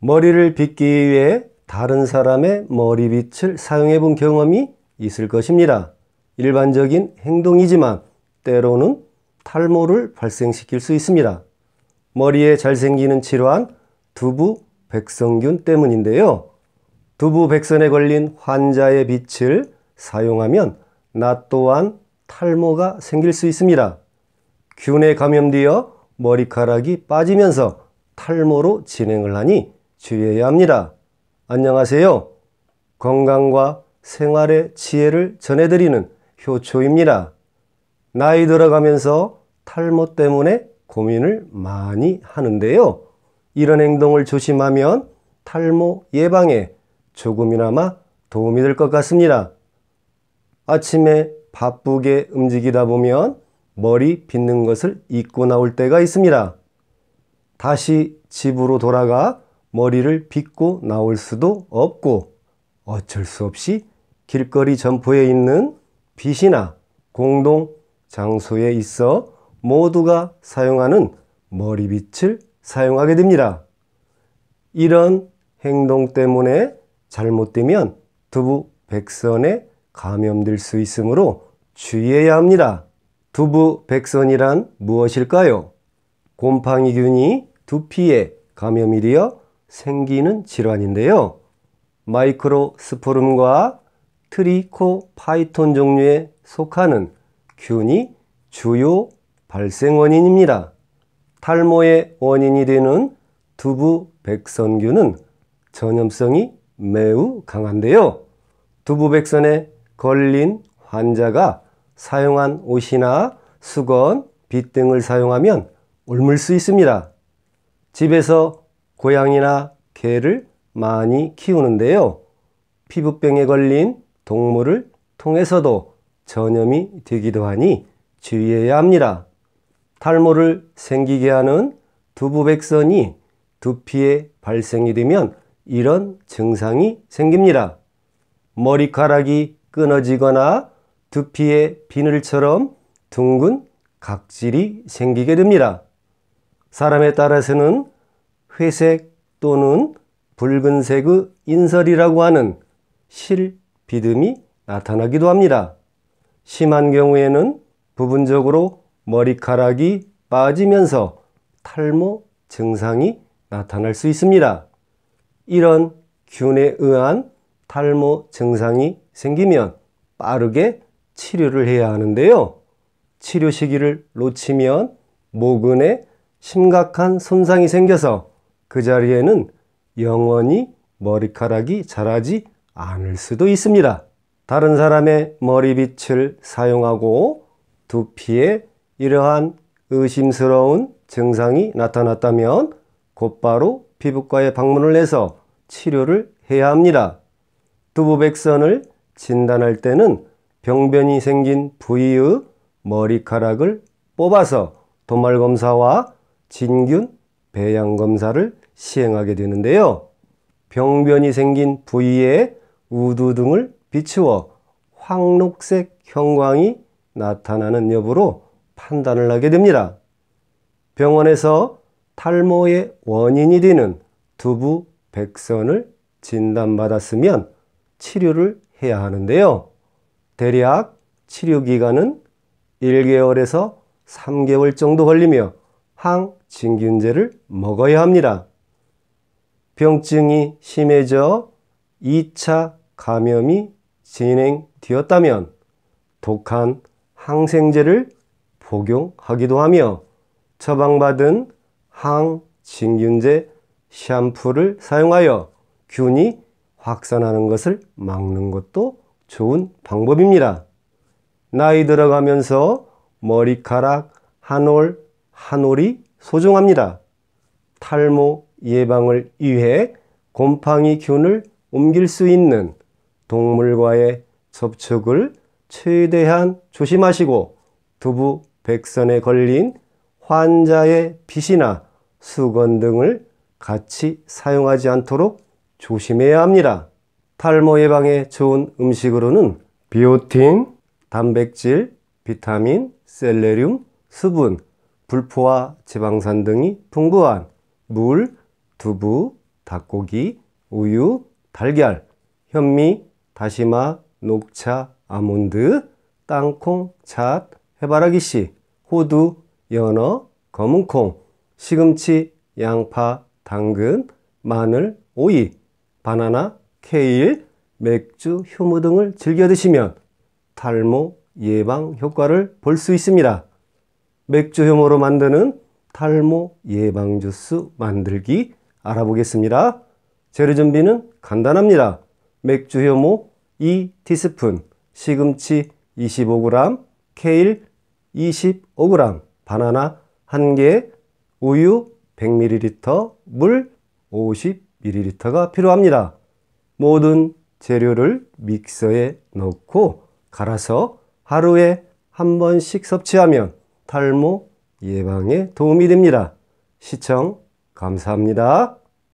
머리를 빗기 위해 다른 사람의 머리빗을 사용해 본 경험이 있을 것입니다. 일반적인 행동이지만 때로는 탈모를 발생시킬 수 있습니다. 머리에 잘 생기는 질환 두부 백성균 때문인데요. 두부 백선에 걸린 환자의 빛을 사용하면 나 또한 탈모가 생길 수 있습니다. 균에 감염되어 머리카락이 빠지면서 탈모로 진행을 하니 주의해야 합니다. 안녕하세요. 건강과 생활의 지혜를 전해드리는 효초입니다. 나이 들어가면서 탈모 때문에 고민을 많이 하는데요. 이런 행동을 조심하면 탈모 예방에 조금이나마 도움이 될 것 같습니다. 아침에 바쁘게 움직이다 보면 머리 빗는 것을 잊고 나올 때가 있습니다. 다시 집으로 돌아가 머리를 빗고 나올 수도 없고 어쩔 수 없이 길거리 점포에 있는 빗이나 공동 장소에 있어 모두가 사용하는 머리빗을 사용하게 됩니다. 이런 행동 때문에 잘못되면 두부 백선에 감염될 수 있으므로 주의해야 합니다. 두부 백선이란 무엇일까요? 곰팡이균이 두피에 감염이 되어 생기는 질환인데요. 마이크로스포름과 트리코파이톤 종류에 속하는 균이 주요 발생 원인입니다. 탈모의 원인이 되는 두부 백선균은 전염성이 매우 강한데요. 두부 백선에 걸린 환자가 사용한 옷이나 수건, 빗 등을 사용하면 옮을 수 있습니다. 집에서 고양이나 개를 많이 키우는데요. 피부병에 걸린 동물을 통해서도 전염이 되기도 하니 주의해야 합니다. 탈모를 생기게 하는 두부백선이 두피에 발생이 되면 이런 증상이 생깁니다. 머리카락이 끊어지거나 두피에 비늘처럼 둥근 각질이 생기게 됩니다. 사람에 따라서는 회색 또는 붉은색의 인설이라고 하는 실비듬이 나타나기도 합니다. 심한 경우에는 부분적으로 머리카락이 빠지면서 탈모 증상이 나타날 수 있습니다. 이런 균에 의한 탈모 증상이 생기면 빠르게 치료를 해야 하는데요. 치료 시기를 놓치면 모근에 심각한 손상이 생겨서 그 자리에는 영원히 머리카락이 자라지 않을 수도 있습니다. 다른 사람의 머리빗을 사용하고 두피에 이러한 의심스러운 증상이 나타났다면 곧바로 피부과에 방문을 해서 치료를 해야 합니다. 두부백선을 진단할 때는 병변이 생긴 부위의 머리카락을 뽑아서 도말검사와 진균, 배양검사를 시행하게 되는데요. 병변이 생긴 부위에 우두 등을 비추어 황록색 형광이 나타나는 여부로 판단을 하게 됩니다. 병원에서 탈모의 원인이 되는 두부 백선을 진단받았으면 치료를 해야 하는데요. 대략 치료 기간은 1개월에서 3개월 정도 걸리며 항진균제를 먹어야 합니다. 병증이 심해져 2차 감염이 진행되었다면 독한 항생제를 복용하기도 하며 처방받은 항진균제 샴푸를 사용하여 균이 확산하는 것을 막는 것도 좋은 방법입니다. 나이 들어가면서 머리카락 한올 한 올이 소중합니다. 탈모 예방을 위해 곰팡이 균을 옮길 수 있는 동물과의 접촉을 최대한 조심하시고 두부 백선에 걸린 환자의 빗이나 수건 등을 같이 사용하지 않도록 조심해야 합니다. 탈모 예방에 좋은 음식으로는 비오틴, 단백질, 비타민, 셀레륨, 수분, 불포화 지방산 등이 풍부한 물, 두부, 닭고기, 우유, 달걀, 현미, 다시마, 녹차, 아몬드, 땅콩, 잣, 해바라기 씨, 호두, 연어, 검은콩, 시금치, 양파, 당근, 마늘, 오이, 바나나, 케일, 맥주, 효모 등을 즐겨 드시면 탈모 예방 효과를 볼 수 있습니다. 맥주 효모로 만드는 탈모 예방 주스 만들기 알아보겠습니다. 재료 준비는 간단합니다. 맥주 효모 2티스푼, 시금치 25g, 케일 25g, 바나나 1개, 우유 100ml, 물 50ml가 필요합니다. 모든 재료를 믹서에 넣고 갈아서 하루에 한 번씩 섭취하면 탈모 예방에 도움이 됩니다. 시청 감사합니다.